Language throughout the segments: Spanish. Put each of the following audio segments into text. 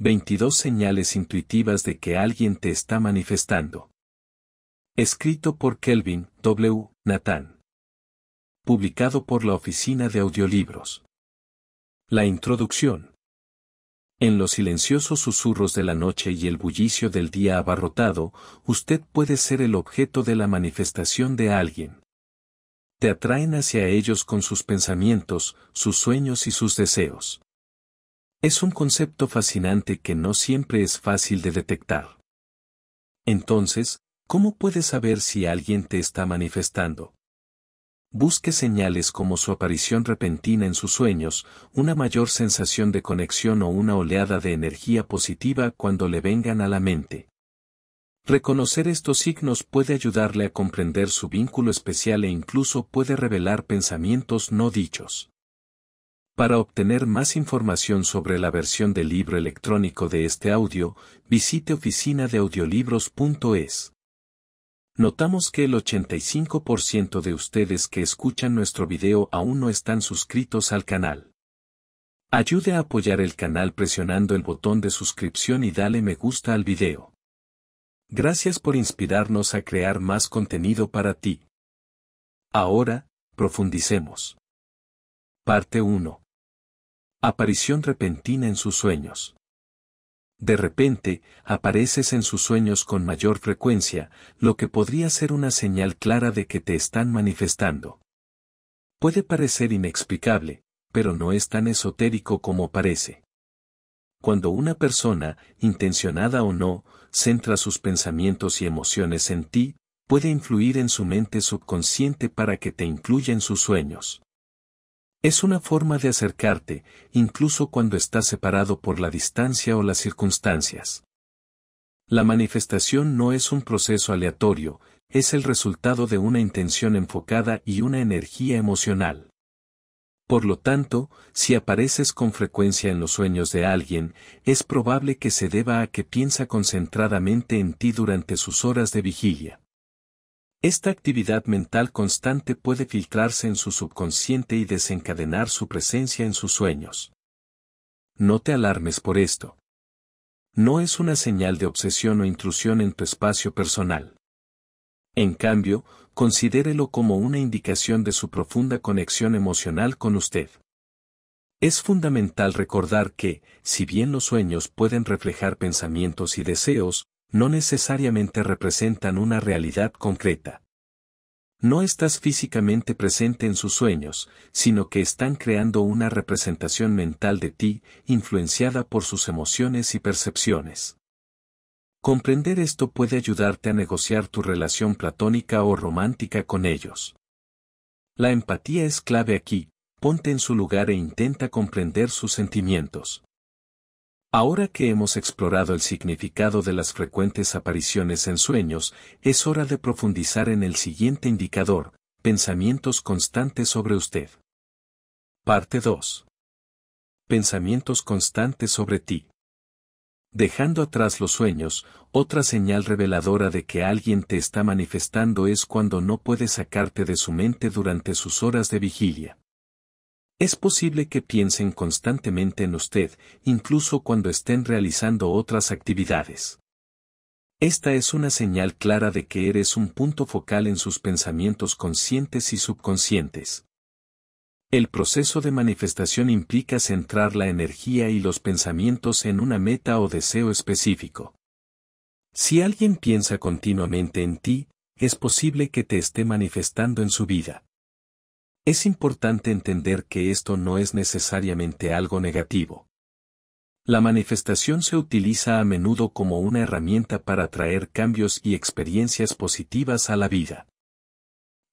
22 señales intuitivas de que alguien te está manifestando. Escrito por Kelvin W. Nathan. Publicado por la Oficina de Audiolibros. La introducción. En los silenciosos susurros de la noche y el bullicio del día abarrotado, usted puede ser el objeto de la manifestación de alguien. Te atraen hacia ellos con sus pensamientos, sus sueños y sus deseos. Es un concepto fascinante que no siempre es fácil de detectar. Entonces, ¿cómo puedes saber si alguien te está manifestando? Busque señales como su aparición repentina en sus sueños, una mayor sensación de conexión o una oleada de energía positiva cuando le vengan a la mente. Reconocer estos signos puede ayudarle a comprender su vínculo especial e incluso puede revelar pensamientos no dichos. Para obtener más información sobre la versión del libro electrónico de este audio, visite oficinadeaudiolibros.es. Notamos que el 85% de ustedes que escuchan nuestro video aún no están suscritos al canal. Ayude a apoyar el canal presionando el botón de suscripción y dale me gusta al video. Gracias por inspirarnos a crear más contenido para ti. Ahora, profundicemos. Parte 1. Aparición repentina en sus sueños. De repente, apareces en sus sueños con mayor frecuencia, lo que podría ser una señal clara de que te están manifestando. Puede parecer inexplicable, pero no es tan esotérico como parece. Cuando una persona, intencionada o no, centra sus pensamientos y emociones en ti, puede influir en su mente subconsciente para que te incluya en sus sueños. Es una forma de acercarte, incluso cuando estás separado por la distancia o las circunstancias. La manifestación no es un proceso aleatorio, es el resultado de una intención enfocada y una energía emocional. Por lo tanto, si apareces con frecuencia en los sueños de alguien, es probable que se deba a que piensa concentradamente en ti durante sus horas de vigilia. Esta actividad mental constante puede filtrarse en su subconsciente y desencadenar su presencia en sus sueños. No te alarmes por esto. No es una señal de obsesión o intrusión en tu espacio personal. En cambio, considérelo como una indicación de su profunda conexión emocional con usted. Es fundamental recordar que, si bien los sueños pueden reflejar pensamientos y deseos, no necesariamente representan una realidad concreta. No estás físicamente presente en sus sueños, sino que están creando una representación mental de ti, influenciada por sus emociones y percepciones. Comprender esto puede ayudarte a negociar tu relación platónica o romántica con ellos. La empatía es clave aquí, ponte en su lugar e intenta comprender sus sentimientos. Ahora que hemos explorado el significado de las frecuentes apariciones en sueños, es hora de profundizar en el siguiente indicador, pensamientos constantes sobre usted. Parte 2. Pensamientos constantes sobre ti. Dejando atrás los sueños, otra señal reveladora de que alguien te está manifestando es cuando no puedes sacarte de su mente durante sus horas de vigilia. Es posible que piensen constantemente en usted, incluso cuando estén realizando otras actividades. Esta es una señal clara de que eres un punto focal en sus pensamientos conscientes y subconscientes. El proceso de manifestación implica centrar la energía y los pensamientos en una meta o deseo específico. Si alguien piensa continuamente en ti, es posible que te esté manifestando en su vida. Es importante entender que esto no es necesariamente algo negativo. La manifestación se utiliza a menudo como una herramienta para traer cambios y experiencias positivas a la vida.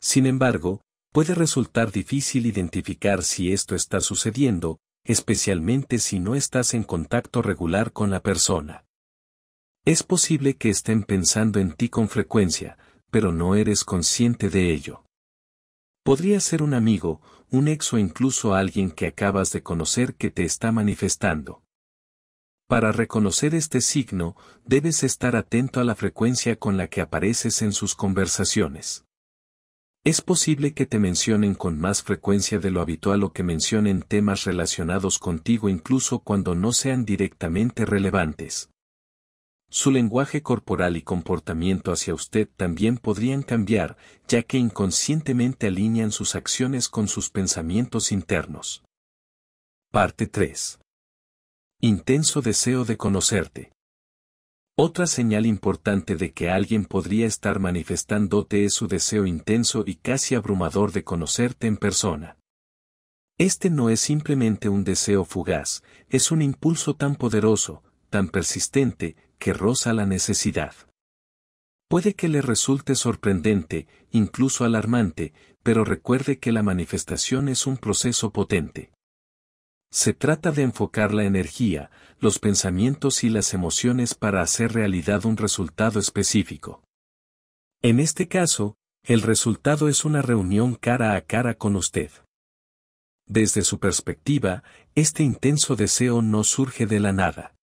Sin embargo, puede resultar difícil identificar si esto está sucediendo, especialmente si no estás en contacto regular con la persona. Es posible que estén pensando en ti con frecuencia, pero no eres consciente de ello. Podría ser un amigo, un ex o incluso alguien que acabas de conocer que te está manifestando. Para reconocer este signo, debes estar atento a la frecuencia con la que apareces en sus conversaciones. Es posible que te mencionen con más frecuencia de lo habitual o que mencionen temas relacionados contigo incluso cuando no sean directamente relevantes. Su lenguaje corporal y comportamiento hacia usted también podrían cambiar, ya que inconscientemente alinean sus acciones con sus pensamientos internos. Parte 3. Intenso deseo de conocerte. Otra señal importante de que alguien podría estar manifestándote es su deseo intenso y casi abrumador de conocerte en persona. Este no es simplemente un deseo fugaz, es un impulso tan poderoso, tan persistente, que roza la necesidad. Puede que le resulte sorprendente, incluso alarmante, pero recuerde que la manifestación es un proceso potente. Se trata de enfocar la energía, los pensamientos y las emociones para hacer realidad un resultado específico. En este caso, el resultado es una reunión cara a cara con usted. Desde su perspectiva, este intenso deseo no surge de la nada.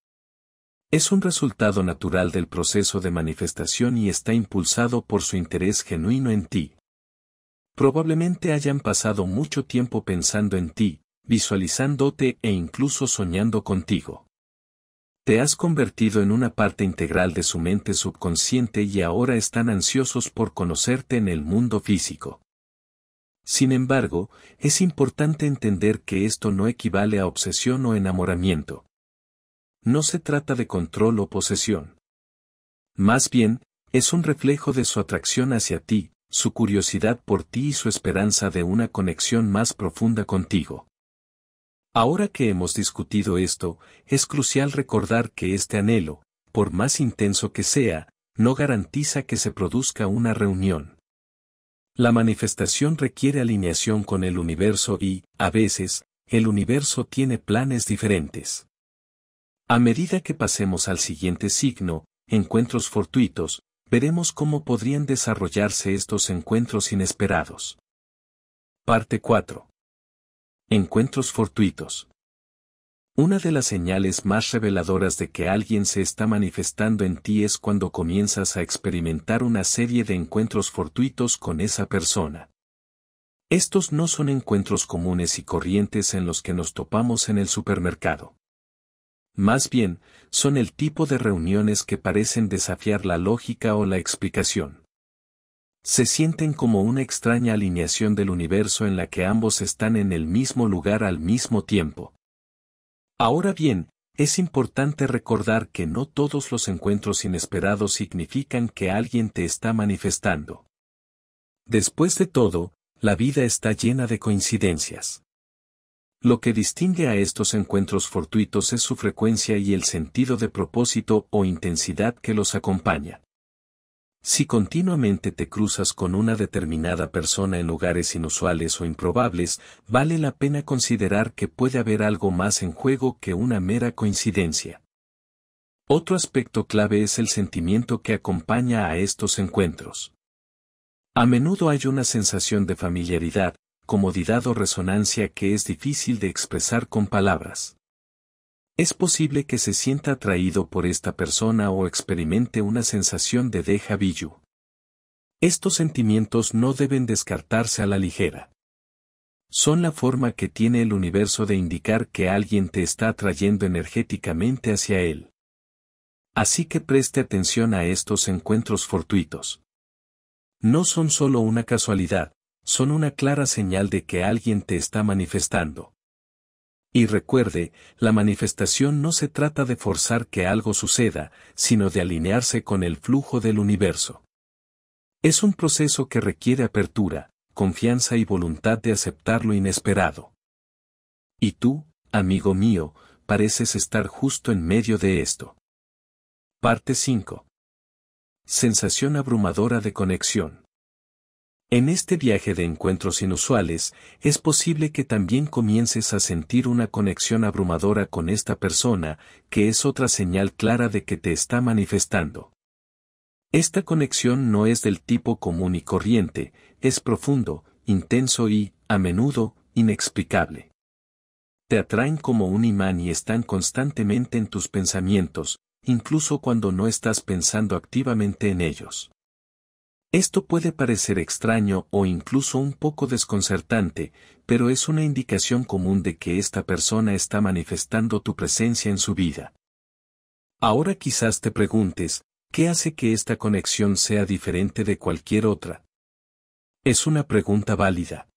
Es un resultado natural del proceso de manifestación y está impulsado por su interés genuino en ti. Probablemente hayan pasado mucho tiempo pensando en ti, visualizándote e incluso soñando contigo. Te has convertido en una parte integral de su mente subconsciente y ahora están ansiosos por conocerte en el mundo físico. Sin embargo, es importante entender que esto no equivale a obsesión o enamoramiento no se trata de control o posesión. Más bien, es un reflejo de su atracción hacia ti, su curiosidad por ti y su esperanza de una conexión más profunda contigo. Ahora que hemos discutido esto, es crucial recordar que este anhelo, por más intenso que sea, no garantiza que se produzca una reunión. La manifestación requiere alineación con el universo y, a veces, el universo tiene planes diferentes. A medida que pasemos al siguiente signo, encuentros fortuitos, veremos cómo podrían desarrollarse estos encuentros inesperados. Parte 4. Encuentros fortuitos. Una de las señales más reveladoras de que alguien se está manifestando en ti es cuando comienzas a experimentar una serie de encuentros fortuitos con esa persona. Estos no son encuentros comunes y corrientes en los que nos topamos en el supermercado. Más bien, son el tipo de reuniones que parecen desafiar la lógica o la explicación. Se sienten como una extraña alineación del universo en la que ambos están en el mismo lugar al mismo tiempo. Ahora bien, es importante recordar que no todos los encuentros inesperados significan que alguien te está manifestando. Después de todo, la vida está llena de coincidencias. Lo que distingue a estos encuentros fortuitos es su frecuencia y el sentido de propósito o intensidad que los acompaña. Si continuamente te cruzas con una determinada persona en lugares inusuales o improbables, vale la pena considerar que puede haber algo más en juego que una mera coincidencia. Otro aspecto clave es el sentimiento que acompaña a estos encuentros. A menudo hay una sensación de familiaridad, comodidad o resonancia que es difícil de expresar con palabras. Es posible que se sienta atraído por esta persona o experimente una sensación de deja vu. Estos sentimientos no deben descartarse a la ligera. Son la forma que tiene el universo de indicar que alguien te está atrayendo energéticamente hacia él. Así que preste atención a estos encuentros fortuitos. No son solo una casualidad, son una clara señal de que alguien te está manifestando. Y recuerde, la manifestación no se trata de forzar que algo suceda, sino de alinearse con el flujo del universo. Es un proceso que requiere apertura, confianza y voluntad de aceptar lo inesperado. Y tú, amigo mío, pareces estar justo en medio de esto. Parte 5. Sensación abrumadora de conexión. En este viaje de encuentros inusuales, es posible que también comiences a sentir una conexión abrumadora con esta persona, que es otra señal clara de que te está manifestando. Esta conexión no es del tipo común y corriente, es profundo, intenso y, a menudo, inexplicable. Te atraen como un imán y están constantemente en tus pensamientos, incluso cuando no estás pensando activamente en ellos. Esto puede parecer extraño o incluso un poco desconcertante, pero es una indicación común de que esta persona está manifestando tu presencia en su vida. Ahora quizás te preguntes, ¿qué hace que esta conexión sea diferente de cualquier otra? Es una pregunta válida.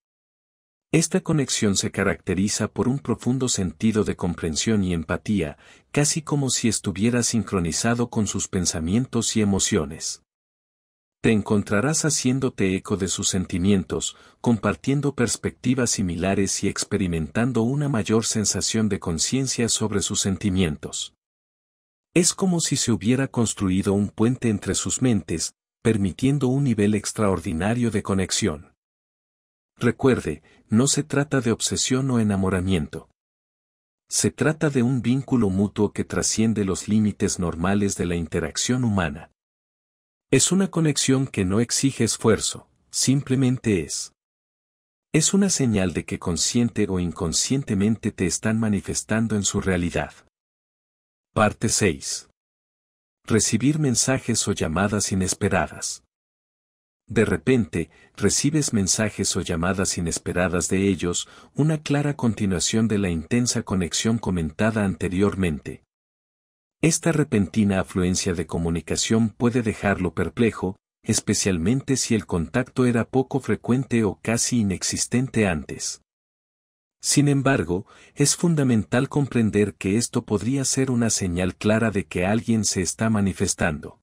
Esta conexión se caracteriza por un profundo sentido de comprensión y empatía, casi como si estuviera sincronizado con sus pensamientos y emociones. Te encontrarás haciéndote eco de sus sentimientos, compartiendo perspectivas similares y experimentando una mayor sensación de conciencia sobre sus sentimientos. Es como si se hubiera construido un puente entre sus mentes, permitiendo un nivel extraordinario de conexión. Recuerde, no se trata de obsesión o enamoramiento. Se trata de un vínculo mutuo que trasciende los límites normales de la interacción humana. Es una conexión que no exige esfuerzo, simplemente es. Es una señal de que consciente o inconscientemente te están manifestando en su realidad. Parte 6. Recibir mensajes o llamadas inesperadas. De repente, recibes mensajes o llamadas inesperadas de ellos, una clara continuación de la intensa conexión comentada anteriormente, esta repentina afluencia de comunicación puede dejarlo perplejo, especialmente si el contacto era poco frecuente o casi inexistente antes. Sin embargo, es fundamental comprender que esto podría ser una señal clara de que alguien se está manifestando.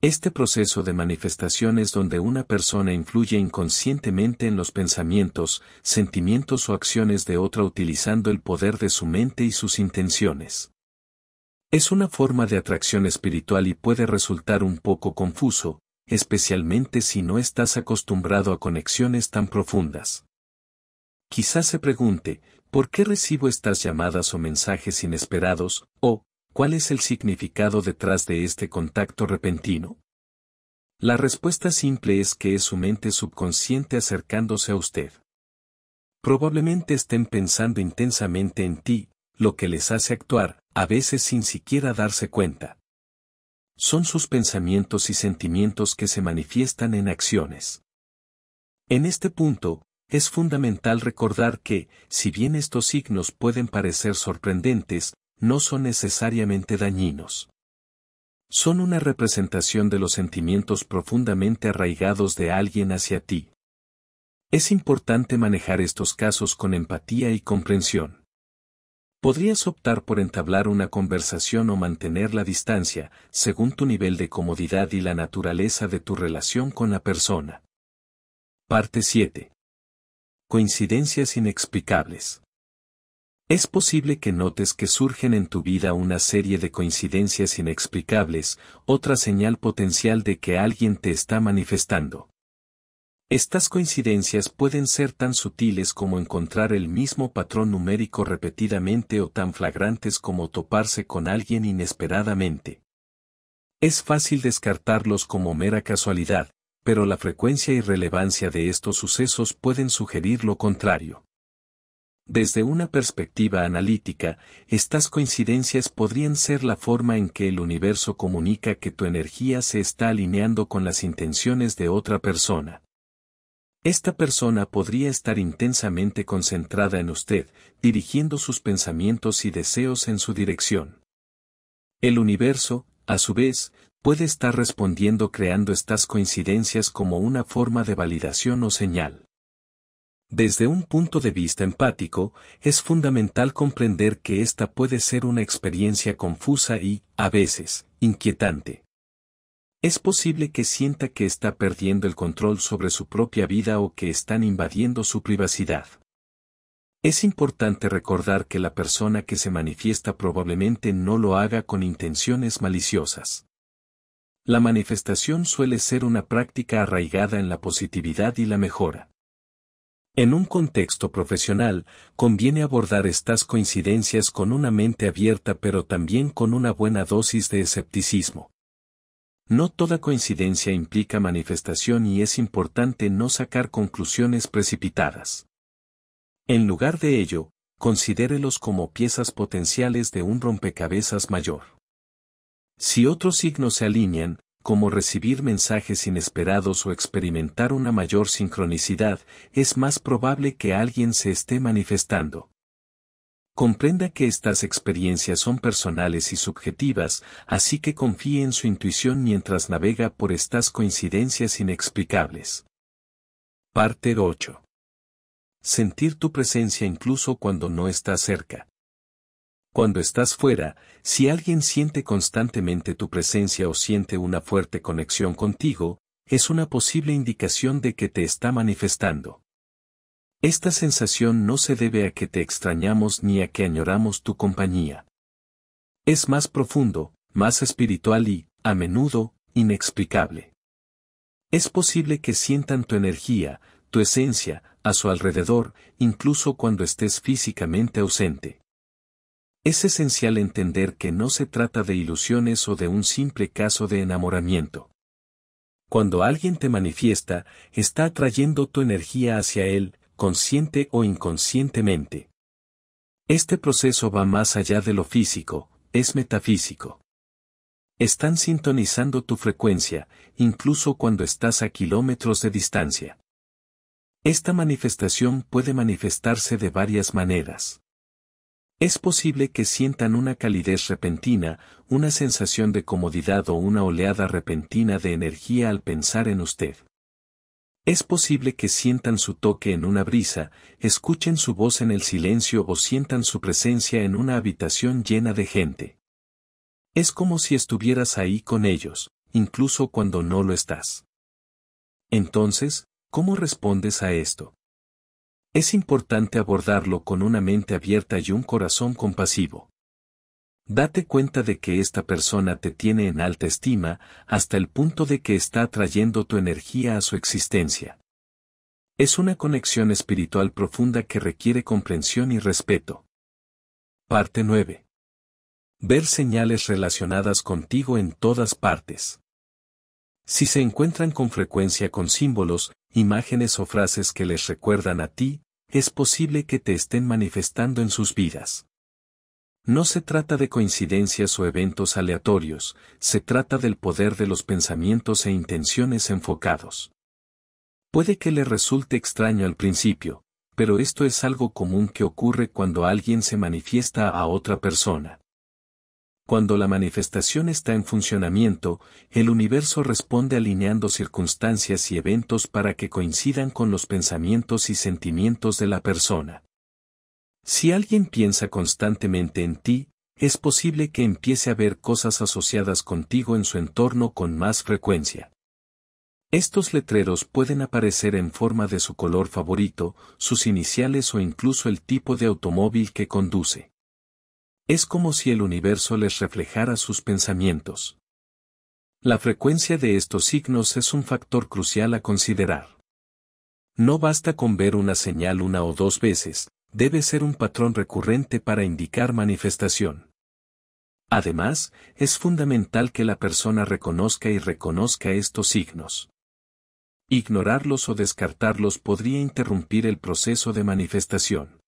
Este proceso de manifestación es donde una persona influye inconscientemente en los pensamientos, sentimientos o acciones de otra utilizando el poder de su mente y sus intenciones. Es una forma de atracción espiritual y puede resultar un poco confuso, especialmente si no estás acostumbrado a conexiones tan profundas. Quizás se pregunte, ¿por qué recibo estas llamadas o mensajes inesperados? o ¿cuál es el significado detrás de este contacto repentino? La respuesta simple es que es su mente subconsciente acercándose a usted. Probablemente estén pensando intensamente en ti, lo que les hace actuar, a veces sin siquiera darse cuenta. Son sus pensamientos y sentimientos que se manifiestan en acciones. En este punto, es fundamental recordar que, si bien estos signos pueden parecer sorprendentes, no son necesariamente dañinos. Son una representación de los sentimientos profundamente arraigados de alguien hacia ti. Es importante manejar estos casos con empatía y comprensión. Podrías optar por entablar una conversación o mantener la distancia, según tu nivel de comodidad y la naturaleza de tu relación con la persona. Parte 7. Coincidencias inexplicables. Es posible que notes que surgen en tu vida una serie de coincidencias inexplicables, otra señal potencial de que alguien te está manifestando. Estas coincidencias pueden ser tan sutiles como encontrar el mismo patrón numérico repetidamente o tan flagrantes como toparse con alguien inesperadamente. Es fácil descartarlos como mera casualidad, pero la frecuencia y relevancia de estos sucesos pueden sugerir lo contrario. Desde una perspectiva analítica, estas coincidencias podrían ser la forma en que el universo comunica que tu energía se está alineando con las intenciones de otra persona. Esta persona podría estar intensamente concentrada en usted, dirigiendo sus pensamientos y deseos en su dirección. El universo, a su vez, puede estar respondiendo creando estas coincidencias como una forma de validación o señal. Desde un punto de vista empático, es fundamental comprender que esta puede ser una experiencia confusa y, a veces, inquietante. Es posible que sienta que está perdiendo el control sobre su propia vida o que están invadiendo su privacidad. Es importante recordar que la persona que se manifiesta probablemente no lo haga con intenciones maliciosas. La manifestación suele ser una práctica arraigada en la positividad y la mejora. En un contexto profesional, conviene abordar estas coincidencias con una mente abierta pero también con una buena dosis de escepticismo. No toda coincidencia implica manifestación y es importante no sacar conclusiones precipitadas. En lugar de ello, considérelos como piezas potenciales de un rompecabezas mayor. Si otros signos se alinean, como recibir mensajes inesperados o experimentar una mayor sincronicidad, es más probable que alguien se esté manifestando. Comprenda que estas experiencias son personales y subjetivas, así que confíe en su intuición mientras navega por estas coincidencias inexplicables. Parte 8. Sentir tu presencia incluso cuando no estás cerca. Cuando estás fuera, si alguien siente constantemente tu presencia o siente una fuerte conexión contigo, es una posible indicación de que te está manifestando. Esta sensación no se debe a que te extrañamos ni a que añoramos tu compañía. Es más profundo, más espiritual y, a menudo, inexplicable. Es posible que sientan tu energía, tu esencia, a su alrededor, incluso cuando estés físicamente ausente. Es esencial entender que no se trata de ilusiones o de un simple caso de enamoramiento. Cuando alguien te manifiesta, está atrayendo tu energía hacia él, consciente o inconscientemente. Este proceso va más allá de lo físico, es metafísico. Están sintonizando tu frecuencia, incluso cuando estás a kilómetros de distancia. Esta manifestación puede manifestarse de varias maneras. Es posible que sientan una calidez repentina, una sensación de comodidad o una oleada repentina de energía al pensar en usted. Es posible que sientan su toque en una brisa, escuchen su voz en el silencio o sientan su presencia en una habitación llena de gente. Es como si estuvieras ahí con ellos, incluso cuando no lo estás. Entonces, ¿cómo respondes a esto? Es importante abordarlo con una mente abierta y un corazón compasivo. Date cuenta de que esta persona te tiene en alta estima hasta el punto de que está atrayendo tu energía a su existencia. Es una conexión espiritual profunda que requiere comprensión y respeto. Parte 9. Ver señales relacionadas contigo en todas partes. Si se encuentran con frecuencia con símbolos, imágenes o frases que les recuerdan a ti, es posible que te estén manifestando en sus vidas. No se trata de coincidencias o eventos aleatorios, se trata del poder de los pensamientos e intenciones enfocados. Puede que le resulte extraño al principio, pero esto es algo común que ocurre cuando alguien se manifiesta a otra persona. Cuando la manifestación está en funcionamiento, el universo responde alineando circunstancias y eventos para que coincidan con los pensamientos y sentimientos de la persona. Si alguien piensa constantemente en ti, es posible que empiece a ver cosas asociadas contigo en su entorno con más frecuencia. Estos letreros pueden aparecer en forma de su color favorito, sus iniciales o incluso el tipo de automóvil que conduce. Es como si el universo les reflejara sus pensamientos. La frecuencia de estos signos es un factor crucial a considerar. No basta con ver una señal una o dos veces, debe ser un patrón recurrente para indicar manifestación. Además, es fundamental que la persona reconozca y reconozca estos signos. Ignorarlos o descartarlos podría interrumpir el proceso de manifestación.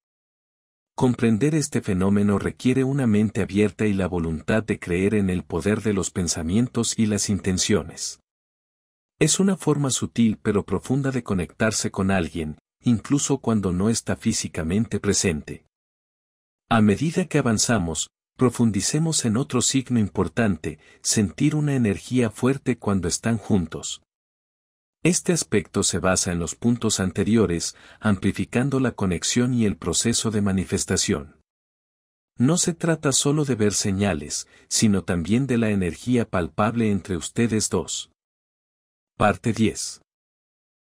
Comprender este fenómeno requiere una mente abierta y la voluntad de creer en el poder de los pensamientos y las intenciones. Es una forma sutil pero profunda de conectarse con alguien, incluso cuando no está físicamente presente. A medida que avanzamos, profundicemos en otro signo importante, sentir una energía fuerte cuando están juntos. Este aspecto se basa en los puntos anteriores, amplificando la conexión y el proceso de manifestación. No se trata solo de ver señales, sino también de la energía palpable entre ustedes dos. Parte 10.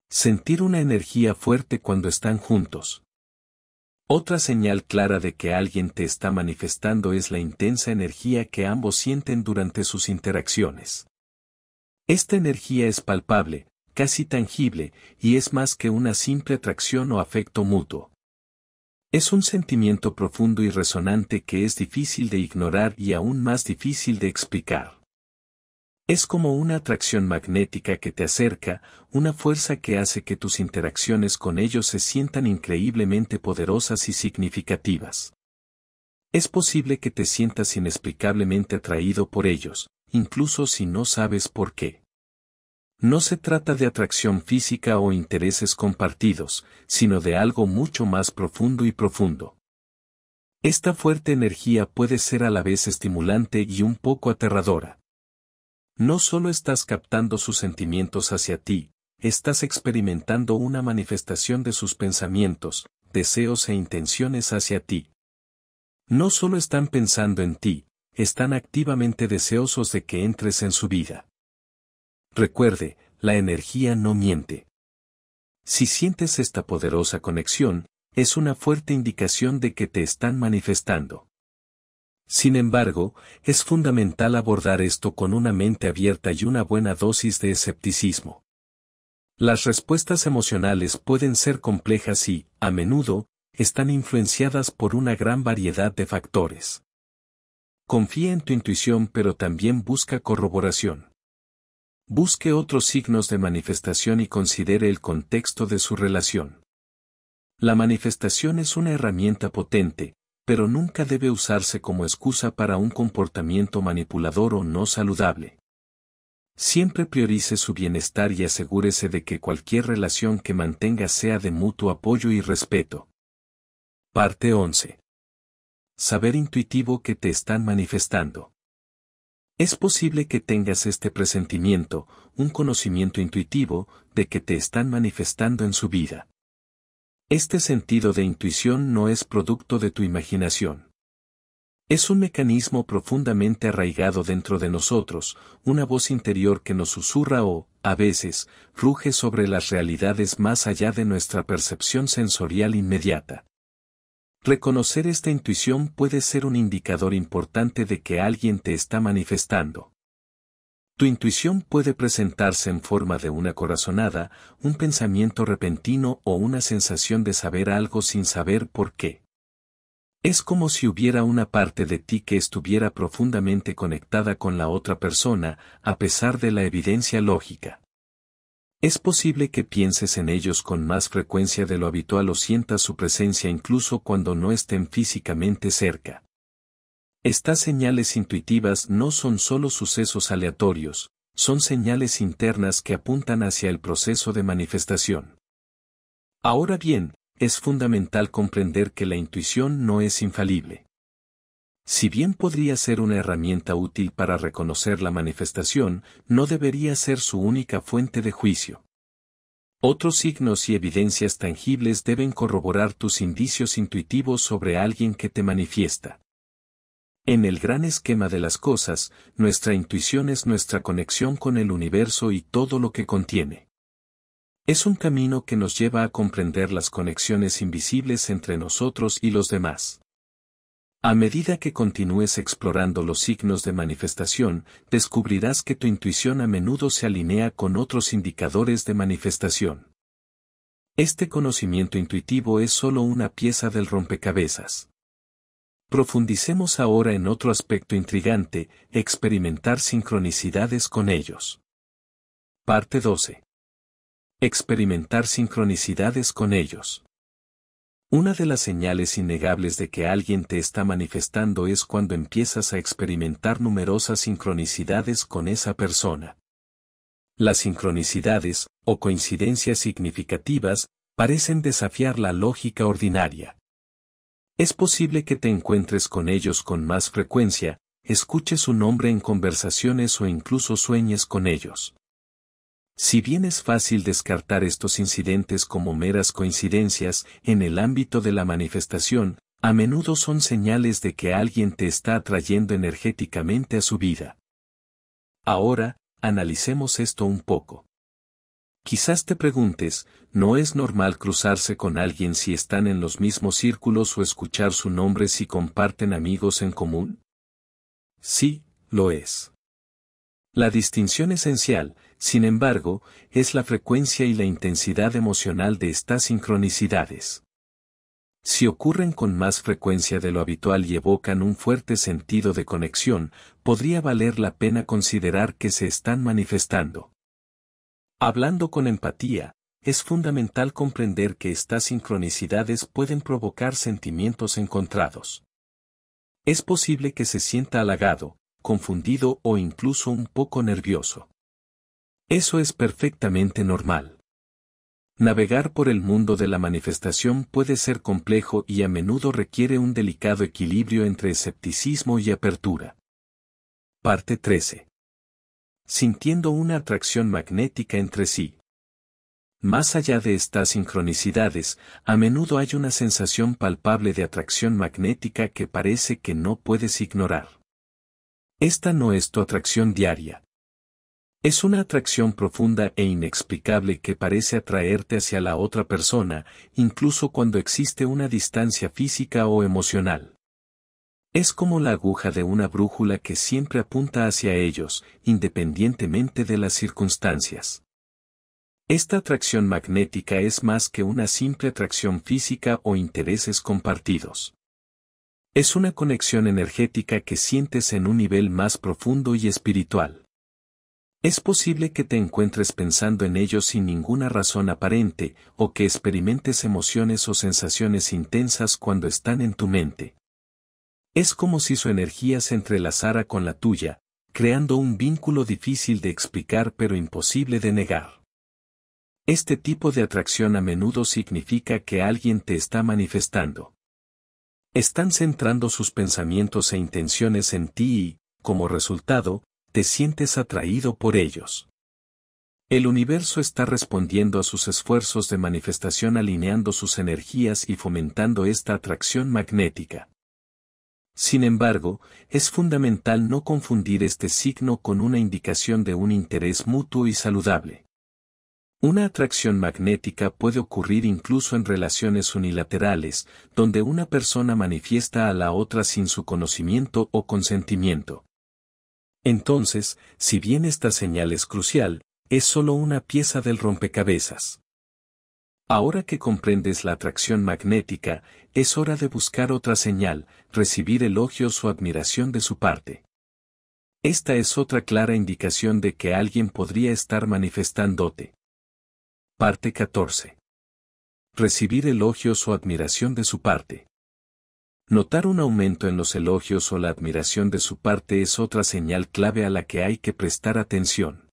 Sentir una energía fuerte cuando están juntos. Otra señal clara de que alguien te está manifestando es la intensa energía que ambos sienten durante sus interacciones. Esta energía es palpable, casi tangible, y es más que una simple atracción o afecto mutuo. Es un sentimiento profundo y resonante que es difícil de ignorar y aún más difícil de explicar. Es como una atracción magnética que te acerca, una fuerza que hace que tus interacciones con ellos se sientan increíblemente poderosas y significativas. Es posible que te sientas inexplicablemente atraído por ellos, incluso si no sabes por qué. No se trata de atracción física o intereses compartidos, sino de algo mucho más profundo y profundo. Esta fuerte energía puede ser a la vez estimulante y un poco aterradora. No solo estás captando sus sentimientos hacia ti, estás experimentando una manifestación de sus pensamientos, deseos e intenciones hacia ti. No solo están pensando en ti, están activamente deseosos de que entres en su vida. Recuerde, la energía no miente. Si sientes esta poderosa conexión, es una fuerte indicación de que te están manifestando. Sin embargo, es fundamental abordar esto con una mente abierta y una buena dosis de escepticismo. Las respuestas emocionales pueden ser complejas y, a menudo, están influenciadas por una gran variedad de factores. Confía en tu intuición pero también busca corroboración. Busque otros signos de manifestación y considere el contexto de su relación. La manifestación es una herramienta potente, pero nunca debe usarse como excusa para un comportamiento manipulador o no saludable. Siempre priorice su bienestar y asegúrese de que cualquier relación que mantenga sea de mutuo apoyo y respeto. Parte 11. Saber intuitivo que te están manifestando. Es posible que tengas este presentimiento, un conocimiento intuitivo, de que te están manifestando en su vida. Este sentido de intuición no es producto de tu imaginación. Es un mecanismo profundamente arraigado dentro de nosotros, una voz interior que nos susurra o, a veces, ruge sobre las realidades más allá de nuestra percepción sensorial inmediata. Reconocer esta intuición puede ser un indicador importante de que alguien te está manifestando. Tu intuición puede presentarse en forma de una corazonada, un pensamiento repentino o una sensación de saber algo sin saber por qué. Es como si hubiera una parte de ti que estuviera profundamente conectada con la otra persona, a pesar de la evidencia lógica. Es posible que pienses en ellos con más frecuencia de lo habitual o sientas su presencia incluso cuando no estén físicamente cerca. Estas señales intuitivas no son solo sucesos aleatorios, son señales internas que apuntan hacia el proceso de manifestación. Ahora bien, es fundamental comprender que la intuición no es infalible. Si bien podría ser una herramienta útil para reconocer la manifestación, no debería ser su única fuente de juicio. Otros signos y evidencias tangibles deben corroborar tus indicios intuitivos sobre alguien que te manifiesta. En el gran esquema de las cosas, nuestra intuición es nuestra conexión con el universo y todo lo que contiene. Es un camino que nos lleva a comprender las conexiones invisibles entre nosotros y los demás. A medida que continúes explorando los signos de manifestación, descubrirás que tu intuición a menudo se alinea con otros indicadores de manifestación. Este conocimiento intuitivo es solo una pieza del rompecabezas. Profundicemos ahora en otro aspecto intrigante, experimentar sincronicidades con ellos. Parte 12. Experimentar sincronicidades con ellos. Una de las señales innegables de que alguien te está manifestando es cuando empiezas a experimentar numerosas sincronicidades con esa persona. Las sincronicidades, o coincidencias significativas, parecen desafiar la lógica ordinaria. Es posible que te encuentres con ellos con más frecuencia, escuches su nombre en conversaciones o incluso sueñes con ellos. Si bien es fácil descartar estos incidentes como meras coincidencias en el ámbito de la manifestación, a menudo son señales de que alguien te está atrayendo energéticamente a su vida. Ahora, analicemos esto un poco. Quizás te preguntes, ¿no es normal cruzarse con alguien si están en los mismos círculos o escuchar su nombre si comparten amigos en común? Sí, lo es. La distinción esencial, sin embargo, es la frecuencia y la intensidad emocional de estas sincronicidades. Si ocurren con más frecuencia de lo habitual y evocan un fuerte sentido de conexión, podría valer la pena considerar que se están manifestando. Hablando con empatía, es fundamental comprender que estas sincronicidades pueden provocar sentimientos encontrados. Es posible que se sienta halagado, confundido o incluso un poco nervioso. Eso es perfectamente normal. Navegar por el mundo de la manifestación puede ser complejo y a menudo requiere un delicado equilibrio entre escepticismo y apertura. Parte 13 sintiendo una atracción magnética entre sí. Más allá de estas sincronicidades, a menudo hay una sensación palpable de atracción magnética que parece que no puedes ignorar. Esta no es tu atracción diaria. Es una atracción profunda e inexplicable que parece atraerte hacia la otra persona, incluso cuando existe una distancia física o emocional. Es como la aguja de una brújula que siempre apunta hacia ellos, independientemente de las circunstancias. Esta atracción magnética es más que una simple atracción física o intereses compartidos. Es una conexión energética que sientes en un nivel más profundo y espiritual. Es posible que te encuentres pensando en ellos sin ninguna razón aparente, o que experimentes emociones o sensaciones intensas cuando están en tu mente. Es como si su energía se entrelazara con la tuya, creando un vínculo difícil de explicar pero imposible de negar. Este tipo de atracción a menudo significa que alguien te está manifestando. Están centrando sus pensamientos e intenciones en ti y, como resultado, te sientes atraído por ellos. El universo está respondiendo a sus esfuerzos de manifestación alineando sus energías y fomentando esta atracción magnética. Sin embargo, es fundamental no confundir este signo con una indicación de un interés mutuo y saludable. Una atracción magnética puede ocurrir incluso en relaciones unilaterales, donde una persona manifiesta a la otra sin su conocimiento o consentimiento. Entonces, si bien esta señal es crucial, es solo una pieza del rompecabezas. Ahora que comprendes la atracción magnética, es hora de buscar otra señal, recibir elogios o admiración de su parte. Esta es otra clara indicación de que alguien podría estar manifestándote. Parte 14. Recibir elogios o admiración de su parte. Notar un aumento en los elogios o la admiración de su parte es otra señal clave a la que hay que prestar atención.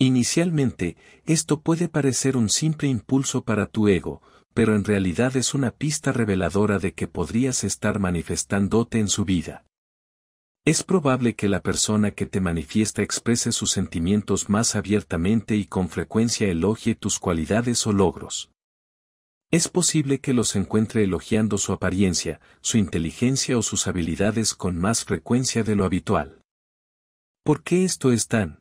Inicialmente, esto puede parecer un simple impulso para tu ego, pero en realidad es una pista reveladora de que podrías estar manifestándote en su vida. Es probable que la persona que te manifiesta exprese sus sentimientos más abiertamente y con frecuencia elogie tus cualidades o logros. Es posible que los encuentre elogiando su apariencia, su inteligencia o sus habilidades con más frecuencia de lo habitual. ¿Por qué esto es tan?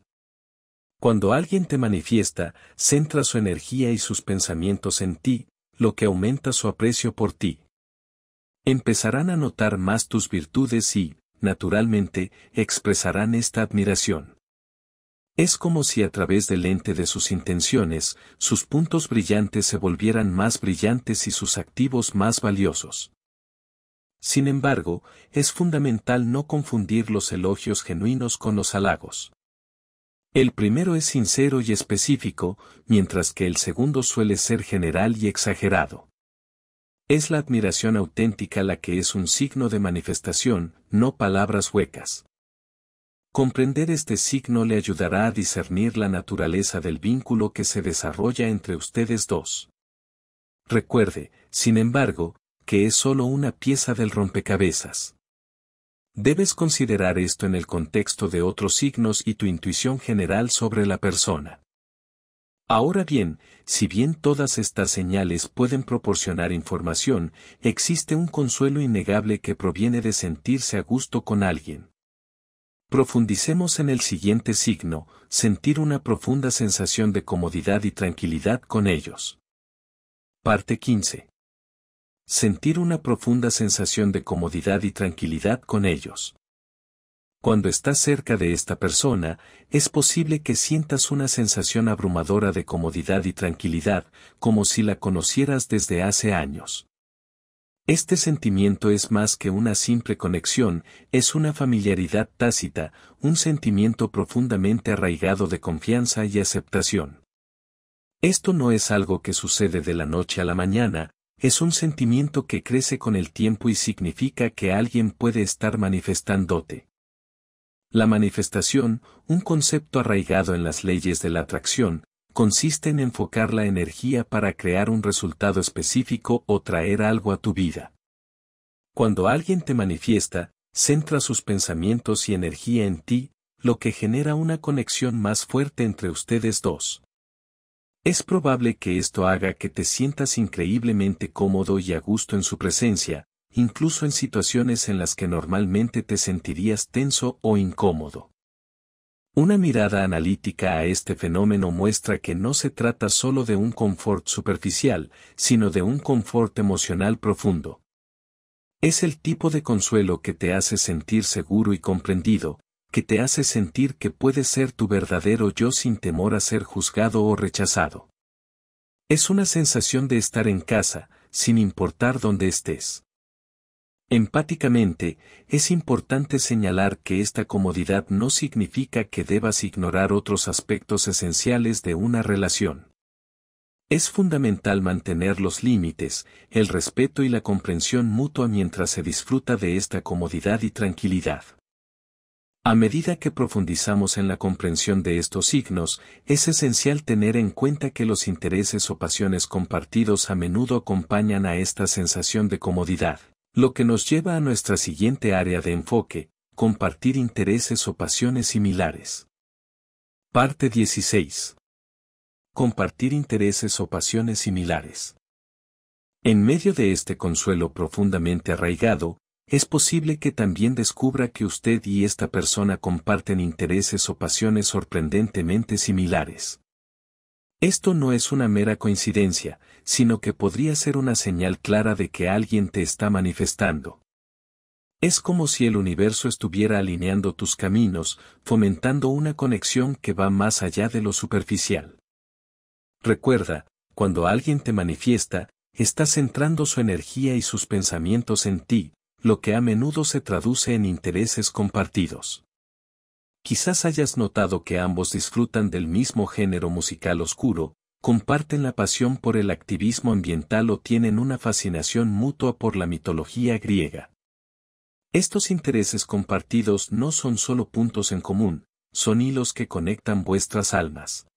Cuando alguien te manifiesta, centra su energía y sus pensamientos en ti, lo que aumenta su aprecio por ti. Empezarán a notar más tus virtudes y, naturalmente, expresarán esta admiración. Es como si a través del lente de sus intenciones, sus puntos brillantes se volvieran más brillantes y sus activos más valiosos. Sin embargo, es fundamental no confundir los elogios genuinos con los halagos. El primero es sincero y específico, mientras que el segundo suele ser general y exagerado. Es la admiración auténtica la que es un signo de manifestación, no palabras huecas. Comprender este signo le ayudará a discernir la naturaleza del vínculo que se desarrolla entre ustedes dos. Recuerde, sin embargo, que es solo una pieza del rompecabezas. Debes considerar esto en el contexto de otros signos y tu intuición general sobre la persona. Ahora bien, si bien todas estas señales pueden proporcionar información, existe un consuelo innegable que proviene de sentirse a gusto con alguien. Profundicemos en el siguiente signo, sentir una profunda sensación de comodidad y tranquilidad con ellos. Parte 15 sentir una profunda sensación de comodidad y tranquilidad con ellos. Cuando estás cerca de esta persona, es posible que sientas una sensación abrumadora de comodidad y tranquilidad, como si la conocieras desde hace años. Este sentimiento es más que una simple conexión, es una familiaridad tácita, un sentimiento profundamente arraigado de confianza y aceptación. Esto no es algo que sucede de la noche a la mañana, es un sentimiento que crece con el tiempo y significa que alguien puede estar manifestándote. La manifestación, un concepto arraigado en las leyes de la atracción, consiste en enfocar la energía para crear un resultado específico o traer algo a tu vida. Cuando alguien te manifiesta, centra sus pensamientos y energía en ti, lo que genera una conexión más fuerte entre ustedes dos. Es probable que esto haga que te sientas increíblemente cómodo y a gusto en su presencia, incluso en situaciones en las que normalmente te sentirías tenso o incómodo. Una mirada analítica a este fenómeno muestra que no se trata solo de un confort superficial, sino de un confort emocional profundo. Es el tipo de consuelo que te hace sentir seguro y comprendido, que te hace sentir que puedes ser tu verdadero yo sin temor a ser juzgado o rechazado. Es una sensación de estar en casa, sin importar dónde estés. Empáticamente, es importante señalar que esta comodidad no significa que debas ignorar otros aspectos esenciales de una relación. Es fundamental mantener los límites, el respeto y la comprensión mutua mientras se disfruta de esta comodidad y tranquilidad. A medida que profundizamos en la comprensión de estos signos, es esencial tener en cuenta que los intereses o pasiones compartidos a menudo acompañan a esta sensación de comodidad, lo que nos lleva a nuestra siguiente área de enfoque, compartir intereses o pasiones similares. Parte 16. Compartir intereses o pasiones similares. En medio de este consuelo profundamente arraigado, es posible que también descubra que usted y esta persona comparten intereses o pasiones sorprendentemente similares. Esto no es una mera coincidencia, sino que podría ser una señal clara de que alguien te está manifestando. Es como si el universo estuviera alineando tus caminos, fomentando una conexión que va más allá de lo superficial. Recuerda, cuando alguien te manifiesta, está centrando su energía y sus pensamientos en ti, lo que a menudo se traduce en intereses compartidos. Quizás hayas notado que ambos disfrutan del mismo género musical oscuro, comparten la pasión por el activismo ambiental o tienen una fascinación mutua por la mitología griega. Estos intereses compartidos no son solo puntos en común, son hilos que conectan vuestras almas.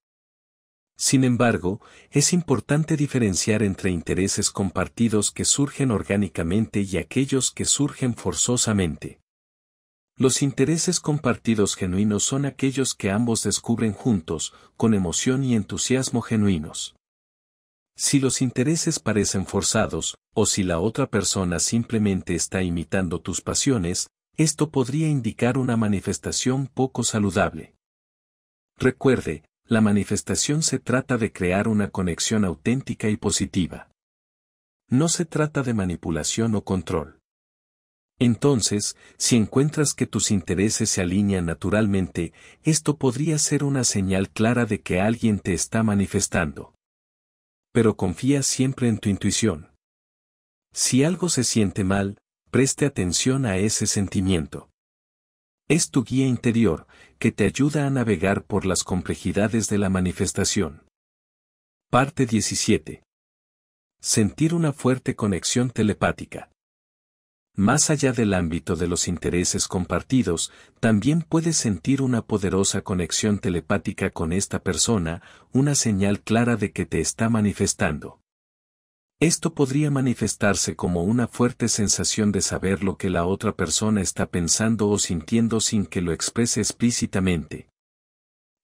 Sin embargo, es importante diferenciar entre intereses compartidos que surgen orgánicamente y aquellos que surgen forzosamente. Los intereses compartidos genuinos son aquellos que ambos descubren juntos, con emoción y entusiasmo genuinos. Si los intereses parecen forzados, o si la otra persona simplemente está imitando tus pasiones, esto podría indicar una manifestación poco saludable. Recuerde, la manifestación se trata de crear una conexión auténtica y positiva. No se trata de manipulación o control. Entonces, si encuentras que tus intereses se alinean naturalmente, esto podría ser una señal clara de que alguien te está manifestando. Pero confía siempre en tu intuición. Si algo se siente mal, preste atención a ese sentimiento. Es tu guía interior, que te ayuda a navegar por las complejidades de la manifestación. Parte 17. Sentir una fuerte conexión telepática. Más allá del ámbito de los intereses compartidos, también puedes sentir una poderosa conexión telepática con esta persona, una señal clara de que te está manifestando. Esto podría manifestarse como una fuerte sensación de saber lo que la otra persona está pensando o sintiendo sin que lo exprese explícitamente.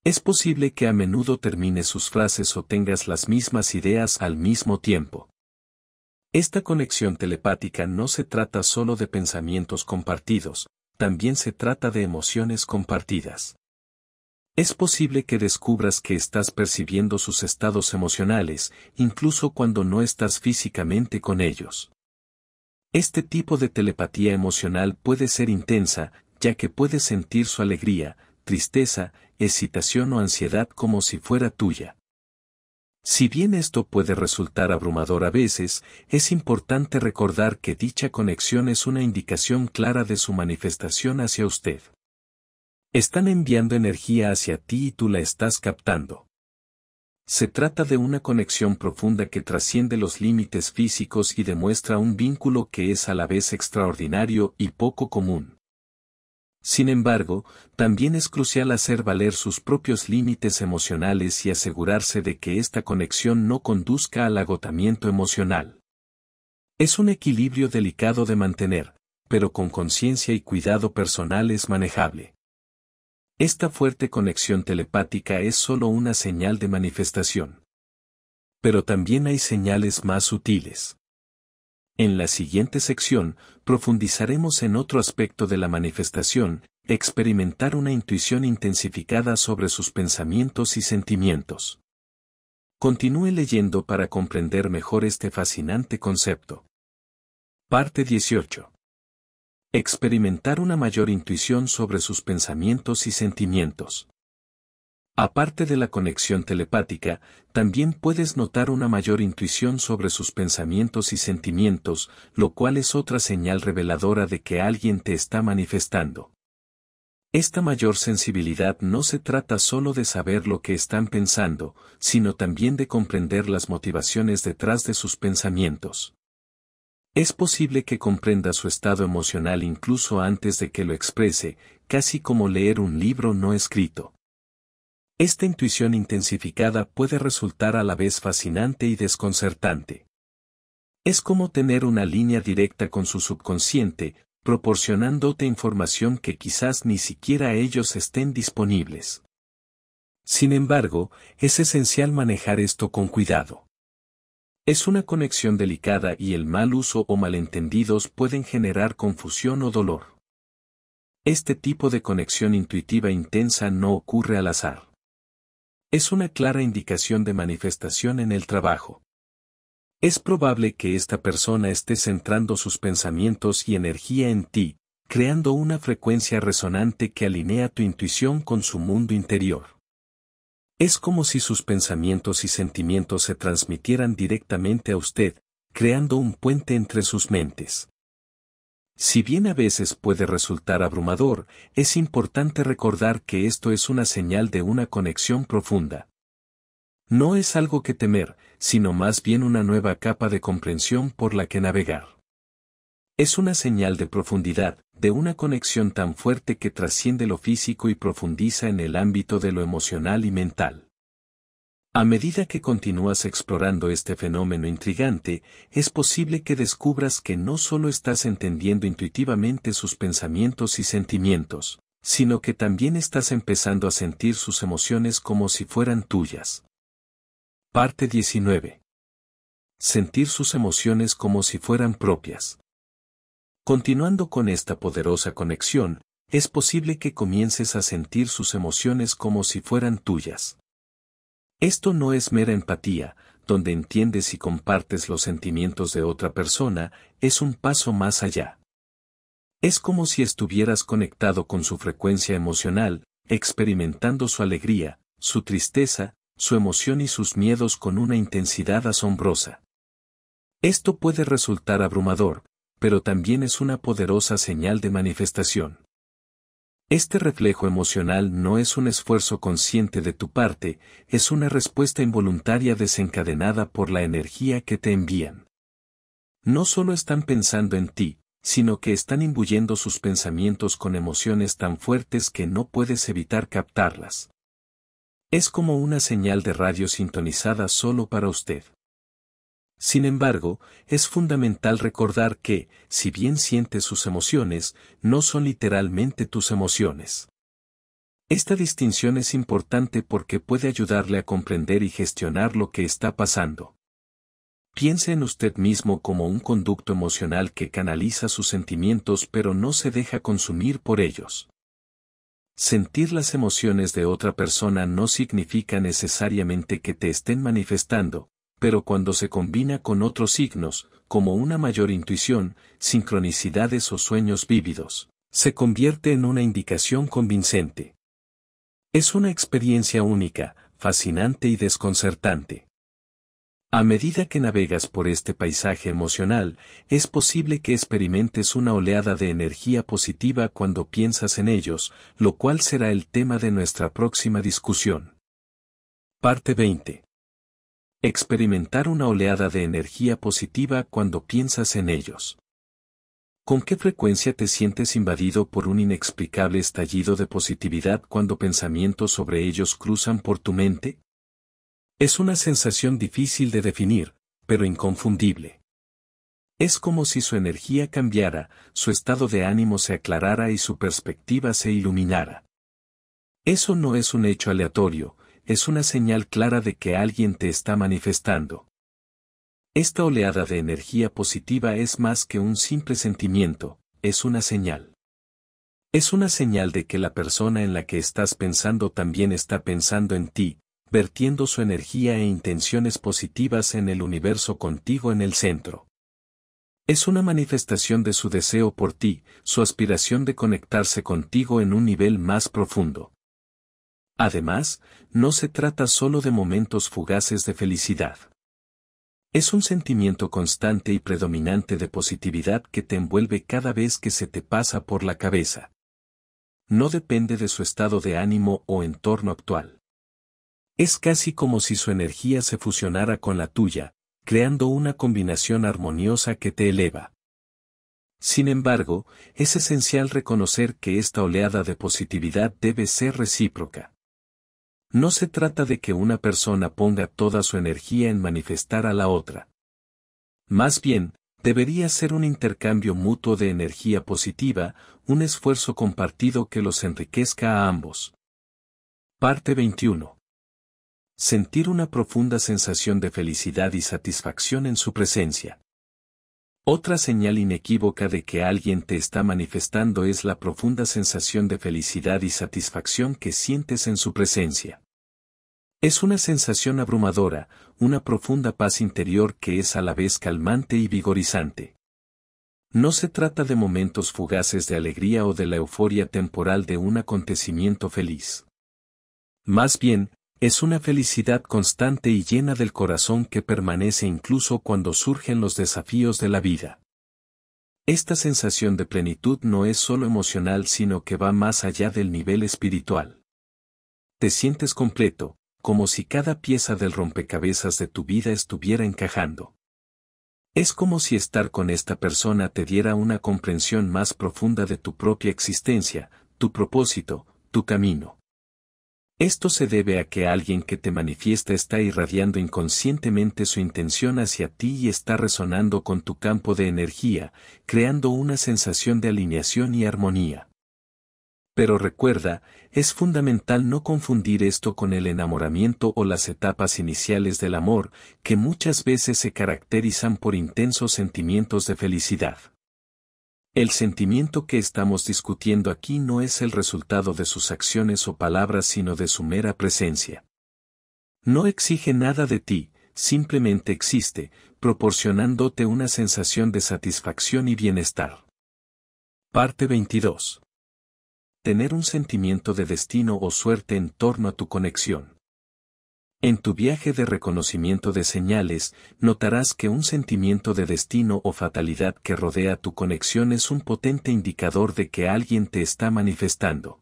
Es posible que a menudo termine sus frases o tengas las mismas ideas al mismo tiempo. Esta conexión telepática no se trata solo de pensamientos compartidos, también se trata de emociones compartidas. Es posible que descubras que estás percibiendo sus estados emocionales, incluso cuando no estás físicamente con ellos. Este tipo de telepatía emocional puede ser intensa, ya que puedes sentir su alegría, tristeza, excitación o ansiedad como si fuera tuya. Si bien esto puede resultar abrumador a veces, es importante recordar que dicha conexión es una indicación clara de su manifestación hacia usted. Están enviando energía hacia ti y tú la estás captando. Se trata de una conexión profunda que trasciende los límites físicos y demuestra un vínculo que es a la vez extraordinario y poco común. Sin embargo, también es crucial hacer valer sus propios límites emocionales y asegurarse de que esta conexión no conduzca al agotamiento emocional. Es un equilibrio delicado de mantener, pero con conciencia y cuidado personal es manejable. Esta fuerte conexión telepática es solo una señal de manifestación. Pero también hay señales más sutiles. En la siguiente sección, profundizaremos en otro aspecto de la manifestación, experimentar una intuición intensificada sobre sus pensamientos y sentimientos. Continúe leyendo para comprender mejor este fascinante concepto. Parte 18 experimentar una mayor intuición sobre sus pensamientos y sentimientos. Aparte de la conexión telepática, también puedes notar una mayor intuición sobre sus pensamientos y sentimientos, lo cual es otra señal reveladora de que alguien te está manifestando. Esta mayor sensibilidad no se trata solo de saber lo que están pensando, sino también de comprender las motivaciones detrás de sus pensamientos. Es posible que comprenda su estado emocional incluso antes de que lo exprese, casi como leer un libro no escrito. Esta intuición intensificada puede resultar a la vez fascinante y desconcertante. Es como tener una línea directa con su subconsciente, proporcionándote información que quizás ni siquiera ellos estén disponibles. Sin embargo, es esencial manejar esto con cuidado. Es una conexión delicada y el mal uso o malentendidos pueden generar confusión o dolor. Este tipo de conexión intuitiva intensa no ocurre al azar. Es una clara indicación de manifestación en el trabajo. Es probable que esta persona esté centrando sus pensamientos y energía en ti, creando una frecuencia resonante que alinea tu intuición con su mundo interior. Es como si sus pensamientos y sentimientos se transmitieran directamente a usted, creando un puente entre sus mentes. Si bien a veces puede resultar abrumador, es importante recordar que esto es una señal de una conexión profunda. No es algo que temer, sino más bien una nueva capa de comprensión por la que navegar. Es una señal de profundidad, de una conexión tan fuerte que trasciende lo físico y profundiza en el ámbito de lo emocional y mental. A medida que continúas explorando este fenómeno intrigante, es posible que descubras que no solo estás entendiendo intuitivamente sus pensamientos y sentimientos, sino que también estás empezando a sentir sus emociones como si fueran tuyas. Parte 19. Sentir sus emociones como si fueran propias. Continuando con esta poderosa conexión, es posible que comiences a sentir sus emociones como si fueran tuyas. Esto no es mera empatía, donde entiendes y compartes los sentimientos de otra persona, es un paso más allá. Es como si estuvieras conectado con su frecuencia emocional, experimentando su alegría, su tristeza, su emoción y sus miedos con una intensidad asombrosa. Esto puede resultar abrumador, pero también es una poderosa señal de manifestación. Este reflejo emocional no es un esfuerzo consciente de tu parte, es una respuesta involuntaria desencadenada por la energía que te envían. No solo están pensando en ti, sino que están imbuyendo sus pensamientos con emociones tan fuertes que no puedes evitar captarlas. Es como una señal de radio sintonizada solo para usted. Sin embargo, es fundamental recordar que, si bien sientes sus emociones, no son literalmente tus emociones. Esta distinción es importante porque puede ayudarle a comprender y gestionar lo que está pasando. Piense en usted mismo como un conducto emocional que canaliza sus sentimientos pero no se deja consumir por ellos. Sentir las emociones de otra persona no significa necesariamente que te estén manifestando, pero cuando se combina con otros signos, como una mayor intuición, sincronicidades o sueños vívidos, se convierte en una indicación convincente. Es una experiencia única, fascinante y desconcertante. A medida que navegas por este paisaje emocional, es posible que experimentes una oleada de energía positiva cuando piensas en ellos, lo cual será el tema de nuestra próxima discusión. Parte 20. Experimentar una oleada de energía positiva cuando piensas en ellos. ¿Con qué frecuencia te sientes invadido por un inexplicable estallido de positividad cuando pensamientos sobre ellos cruzan por tu mente? Es una sensación difícil de definir, pero inconfundible. Es como si su energía cambiara, su estado de ánimo se aclarara y su perspectiva se iluminara. Eso no es un hecho aleatorio, es una señal clara de que alguien te está manifestando. Esta oleada de energía positiva es más que un simple sentimiento, es una señal. Es una señal de que la persona en la que estás pensando también está pensando en ti, vertiendo su energía e intenciones positivas en el universo contigo en el centro. Es una manifestación de su deseo por ti, su aspiración de conectarse contigo en un nivel más profundo. Además, no se trata solo de momentos fugaces de felicidad. Es un sentimiento constante y predominante de positividad que te envuelve cada vez que se te pasa por la cabeza. No depende de su estado de ánimo o entorno actual. Es casi como si su energía se fusionara con la tuya, creando una combinación armoniosa que te eleva. Sin embargo, es esencial reconocer que esta oleada de positividad debe ser recíproca. No se trata de que una persona ponga toda su energía en manifestar a la otra. Más bien, debería ser un intercambio mutuo de energía positiva, un esfuerzo compartido que los enriquezca a ambos. Parte 21. Sentir una profunda sensación de felicidad y satisfacción en su presencia. Otra señal inequívoca de que alguien te está manifestando es la profunda sensación de felicidad y satisfacción que sientes en su presencia. Es una sensación abrumadora, una profunda paz interior que es a la vez calmante y vigorizante. No se trata de momentos fugaces de alegría o de la euforia temporal de un acontecimiento feliz. Más bien, es una felicidad constante y llena del corazón que permanece incluso cuando surgen los desafíos de la vida. Esta sensación de plenitud no es solo emocional sino que va más allá del nivel espiritual. Te sientes completo, como si cada pieza del rompecabezas de tu vida estuviera encajando. Es como si estar con esta persona te diera una comprensión más profunda de tu propia existencia, tu propósito, tu camino. Esto se debe a que alguien que te manifiesta está irradiando inconscientemente su intención hacia ti y está resonando con tu campo de energía, creando una sensación de alineación y armonía. Pero recuerda, es fundamental no confundir esto con el enamoramiento o las etapas iniciales del amor, que muchas veces se caracterizan por intensos sentimientos de felicidad. El sentimiento que estamos discutiendo aquí no es el resultado de sus acciones o palabras, sino de su mera presencia. No exige nada de ti, simplemente existe, proporcionándote una sensación de satisfacción y bienestar. Parte 22. Tener un sentimiento de destino o suerte en torno a tu conexión. En tu viaje de reconocimiento de señales, notarás que un sentimiento de destino o fatalidad que rodea tu conexión es un potente indicador de que alguien te está manifestando.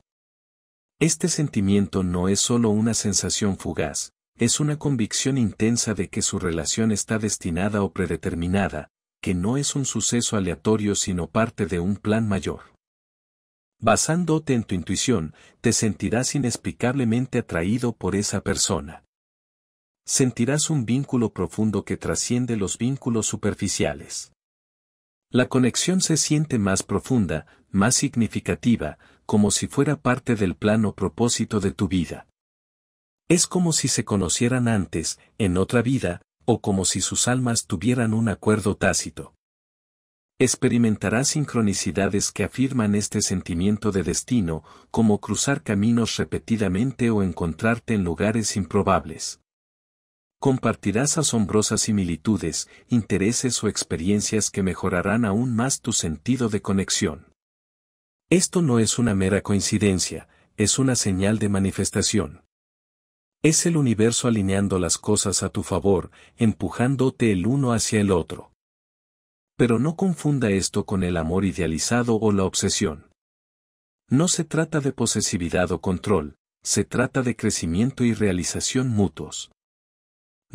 Este sentimiento no es solo una sensación fugaz, es una convicción intensa de que su relación está destinada o predeterminada, que no es un suceso aleatorio sino parte de un plan mayor. Basándote en tu intuición, te sentirás inexplicablemente atraído por esa persona sentirás un vínculo profundo que trasciende los vínculos superficiales. La conexión se siente más profunda, más significativa, como si fuera parte del plano propósito de tu vida. Es como si se conocieran antes, en otra vida, o como si sus almas tuvieran un acuerdo tácito. Experimentarás sincronicidades que afirman este sentimiento de destino, como cruzar caminos repetidamente o encontrarte en lugares improbables compartirás asombrosas similitudes, intereses o experiencias que mejorarán aún más tu sentido de conexión. Esto no es una mera coincidencia, es una señal de manifestación. Es el universo alineando las cosas a tu favor, empujándote el uno hacia el otro. Pero no confunda esto con el amor idealizado o la obsesión. No se trata de posesividad o control, se trata de crecimiento y realización mutuos.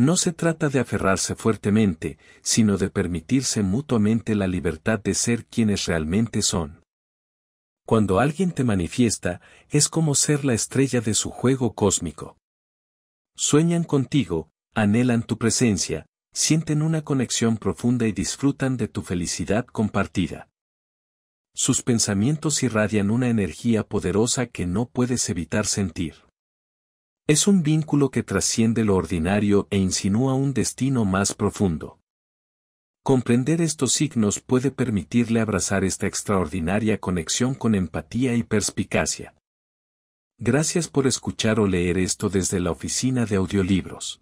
No se trata de aferrarse fuertemente, sino de permitirse mutuamente la libertad de ser quienes realmente son. Cuando alguien te manifiesta, es como ser la estrella de su juego cósmico. Sueñan contigo, anhelan tu presencia, sienten una conexión profunda y disfrutan de tu felicidad compartida. Sus pensamientos irradian una energía poderosa que no puedes evitar sentir. Es un vínculo que trasciende lo ordinario e insinúa un destino más profundo. Comprender estos signos puede permitirle abrazar esta extraordinaria conexión con empatía y perspicacia. Gracias por escuchar o leer esto desde la oficina de audiolibros.